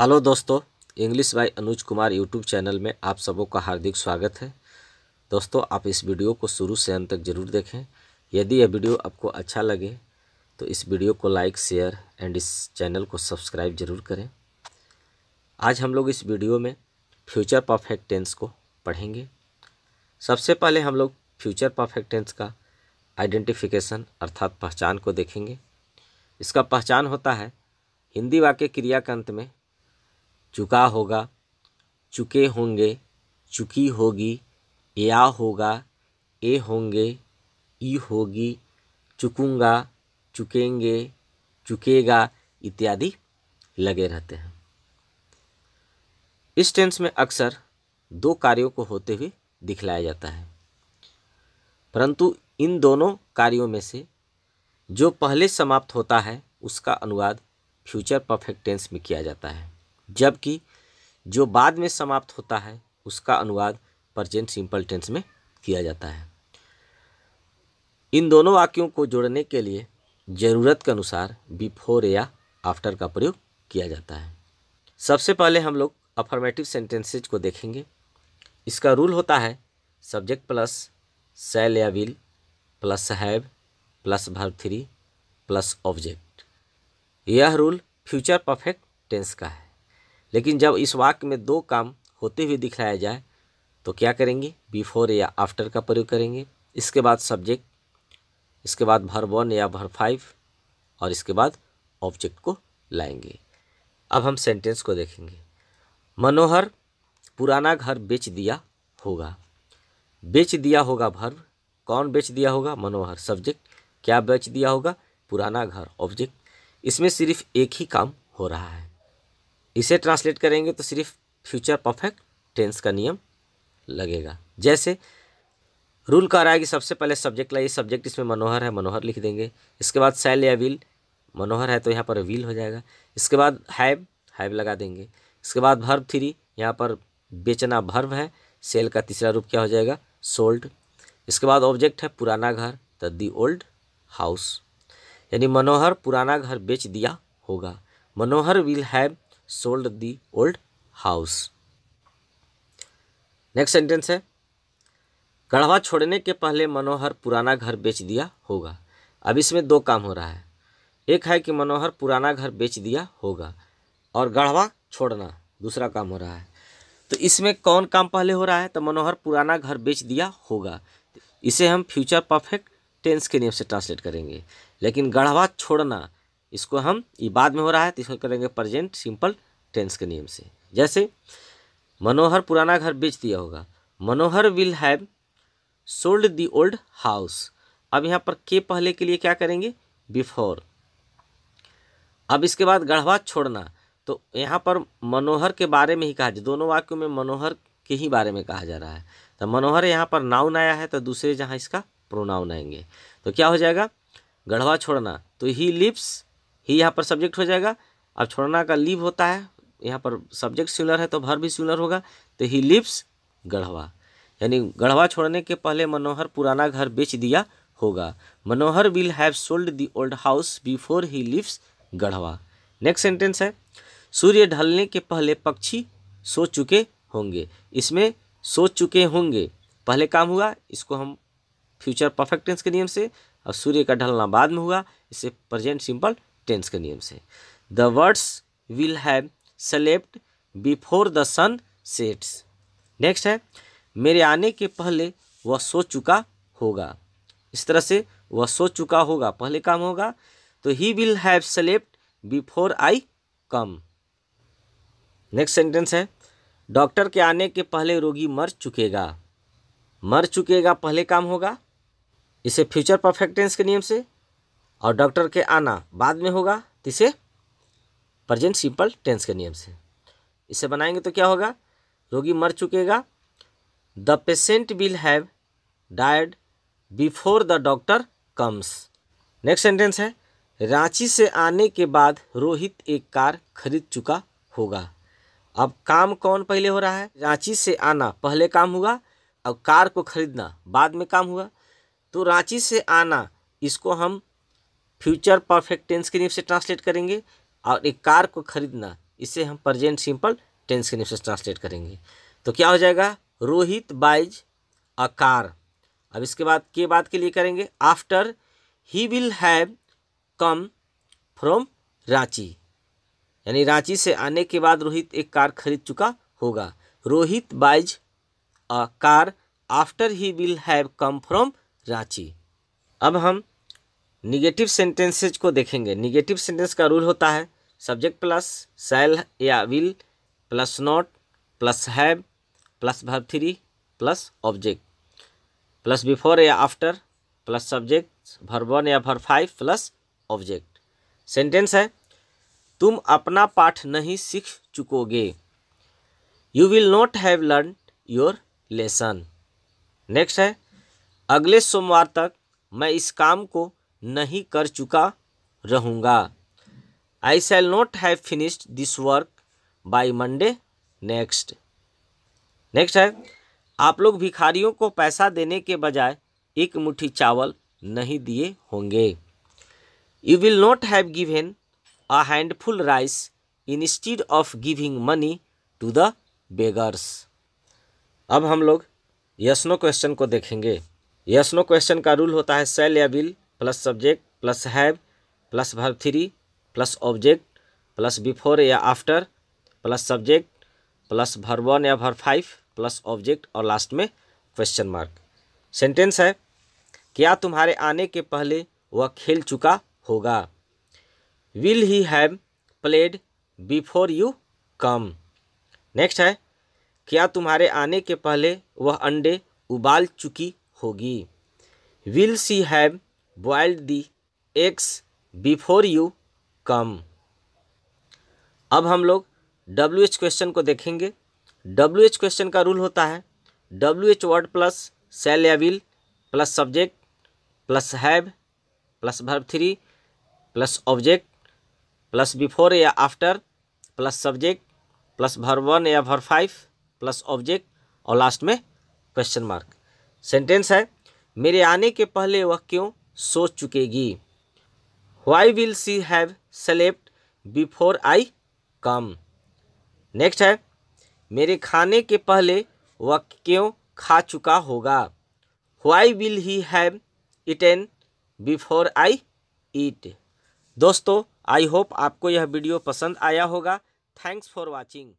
hello दोस्तों English by Anuj Kumar YouTube channel में आप सबों का हार्दिक स्वागत है दोस्तों आप इस वीडियो को शुरू से अंत तक ज़रूर देखें यदि यह वीडियो आपको अच्छा लगे तो इस वीडियो को लाइक शेयर एंड इस चैनल को सब्सक्राइब जरूर करें आज हम लोग इस वीडियो में फ्यूचर परफेक्ट टेंस को पढ़ेंगे सबसे पहले हम लोग फ्यूचर परफेक्ट टेंस का आइडेंटिफिकेशन अर्थात पहचान को देखेंगे इसका पहचान होता है हिंदी वाक्य क्रिया के अंत में चुका होगा चुके होंगे चुकी होगी या होगा ए होंगे ई होगी चुकूँगा चुकेंगे चुकेगा इत्यादि लगे रहते हैं इस टेंस में अक्सर दो कार्यों को होते हुए दिखलाया जाता है परंतु इन दोनों कार्यों में से जो पहले समाप्त होता है उसका अनुवाद फ्यूचर परफेक्ट टेंस में किया जाता है जबकि जो बाद में समाप्त होता है उसका अनुवाद प्रजेंट सिंपल टेंस में किया जाता है इन दोनों वाक्यों को जोड़ने के लिए ज़रूरत के अनुसार बिफोर या आफ्टर का प्रयोग किया जाता है सबसे पहले हम लोग अफर्मेटिव सेंटेंसेज को देखेंगे इसका रूल होता है सब्जेक्ट प्लस सेल या will plus have plus verb three plus object यह रूल फ्यूचर परफेक्ट टेंस का है लेकिन जब इस वाक्य में दो काम होते हुए दिखाया जाए तो क्या करेंगे बिफोर या आफ्टर का प्रयोग करेंगे इसके बाद सब्जेक्ट इसके बाद भर वन या भर फाइव और इसके बाद ऑब्जेक्ट को लाएंगे अब हम सेंटेंस को देखेंगे मनोहर पुराना घर बेच दिया होगा बेच दिया होगा भर्व कौन बेच दिया होगा मनोहर सब्जेक्ट क्या बेच दिया होगा पुराना घर ऑब्जेक्ट इसमें सिर्फ एक ही काम हो रहा है इसे ट्रांसलेट करेंगे तो सिर्फ फ्यूचर परफेक्ट टेंस का नियम लगेगा जैसे रूल कह रहा है कि सबसे पहले सब्जेक्ट लाइए सब्जेक्ट इसमें मनोहर है मनोहर लिख देंगे इसके बाद सेल या विल मनोहर है तो यहाँ पर विल हो जाएगा इसके बाद हैव हैव लगा देंगे इसके बाद भर्व थ्री यहाँ पर बेचना भर्व है सेल का तीसरा रूप क्या हो जाएगा सोल्ड इसके बाद ऑब्जेक्ट है पुराना घर द दी ओल्ड हाउस यानी मनोहर पुराना घर बेच दिया होगा Manohar will have sold the old house next sentence है गढ़वा छोड़ने के पहले मनोहर पुराना घर बेच दिया होगा अब इसमें दो काम हो रहा है एक है कि मनोहर पुराना घर बेच दिया होगा और गढ़वा छोड़ना दूसरा काम हो रहा है तो इसमें कौन काम पहले हो रहा है तो मनोहर पुराना घर बेच दिया होगा इसे हम फ्यूचर परफेक्ट टेंस के नियम से ट्रांसलेट करेंगे लेकिन गढ़वा छोड़ना इसको हम ये बाद में हो रहा है तो इसको करेंगे प्रजेंट सिंपल टेंस के नियम से जैसे मनोहर पुराना घर बेच दिया होगा Manohar will have sold the old house अब यहाँ पर के पहले के लिए क्या करेंगे बिफोर अब इसके बाद गढ़वा छोड़ना तो यहाँ पर मनोहर के बारे में ही कहा जाए दोनों वाक्यों में मनोहर के ही बारे में कहा जा रहा है तो मनोहर यहाँ पर नाउन आया है तो दूसरे जहाँ इसका प्रोनाउन आएंगे तो क्या हो जाएगा गढ़वा छोड़ना तो ही लिप्स ही यहाँ पर सब्जेक्ट हो जाएगा अब छोड़ना का लीव होता है यहाँ पर सब्जेक्ट सिंगुलर है तो भर भी सिंगुलर होगा तो ही लिप्स गढ़वा यानी गढ़वा छोड़ने के पहले मनोहर पुराना घर बेच दिया होगा Manohar will have sold the old house before ही लिप्स गढ़वा नेक्स्ट सेंटेंस है सूर्य ढलने के पहले पक्षी सो चुके होंगे इसमें सो चुके होंगे पहले काम हुआ इसको हम फ्यूचर परफेक्टेंस के नियम से और सूर्य का ढलना बाद में हुआ इसे प्रजेंट सिंपल टेंस के नियम से the words will have select before the sun sets next है मेरे आने के पहले वह सो चुका होगा इस तरह से वह सो चुका होगा पहले काम होगा तो he will have select before I come next sentence है डॉक्टर के आने के पहले रोगी मर चुकेगा मर चुकेगा पहले काम होगा इसे फ्यूचर परफेक्ट टेंस के नियम से और डॉक्टर के आना बाद में होगा तो इसे प्रजेंट सिंपल टेंस के नियम से इसे बनाएंगे तो क्या होगा रोगी मर चुकेगा the patient will have died before the doctor comes next sentence है रांची से आने के बाद रोहित एक कार खरीद चुका होगा अब काम कौन पहले हो रहा है रांची से आना पहले काम हुआ और कार को खरीदना बाद में काम हुआ तो रांची से आना इसको हम फ्यूचर परफेक्ट टेंस के नीम से ट्रांसलेट करेंगे और एक कार को खरीदना इसे हम प्रजेंट सिंपल टेंस के नीम से ट्रांसलेट करेंगे तो क्या हो जाएगा रोहित बाइज अ कार अब इसके बाद के बाद के लिए करेंगे after he will have come from Ranchi यानी रांची से आने के बाद रोहित एक कार खरीद चुका होगा Rohit buys a car after he will have come from Ranchi अब हम निगेटिव सेंटेंसेज को देखेंगे निगेटिव सेंटेंस का रूल होता है सब्जेक्ट प्लस सेल या will plus not plus have plus verb three plus object plus before या after plus subject verb one या verb five plus object sentence है तुम अपना पाठ नहीं सीख चुकोगे you will not have learn your lesson next है अगले सोमवार तक मैं इस काम को नहीं कर चुका रहूँगा I shall not have finished this work by Monday next next है आप लोग भिखारियों को पैसा देने के बजाय एक मुट्ठी चावल नहीं दिए होंगे you will not have given a handful rice instead of giving money to the beggars अब हम लोग यशनो क्वेश्चन को देखेंगे यशनो क्वेश्चन का रूल होता है सेल या will plus subject plus have plus verb three plus object plus before या after plus subject plus verb one या भर फाइव प्लस ऑब्जेक्ट और लास्ट में क्वेश्चन मार्क सेंटेंस है क्या तुम्हारे आने के पहले वह खेल चुका होगा will he have played before you come next है क्या तुम्हारे आने के पहले वह अंडे उबाल चुकी होगी will she have boiled the eggs before you come अब हम लोग डब्ल्यू एच क्वेश्चन को देखेंगे डब्ल्यू एच क्वेश्चन का रूल होता है W H word plus shall या will plus subject plus have plus verb three plus object plus before या after plus subject plus verb one या भर फाइव प्लस ऑब्जेक्ट और last में question mark sentence है मेरे आने के पहले वह क्यों सोच चुकेगी why will she have select before I come next है मेरे खाने के पहले वह क्यों खा चुका होगा why will he have eaten before I eat दोस्तों आई होप आपको यह वीडियो पसंद आया होगा थैंक्स फॉर वॉचिंग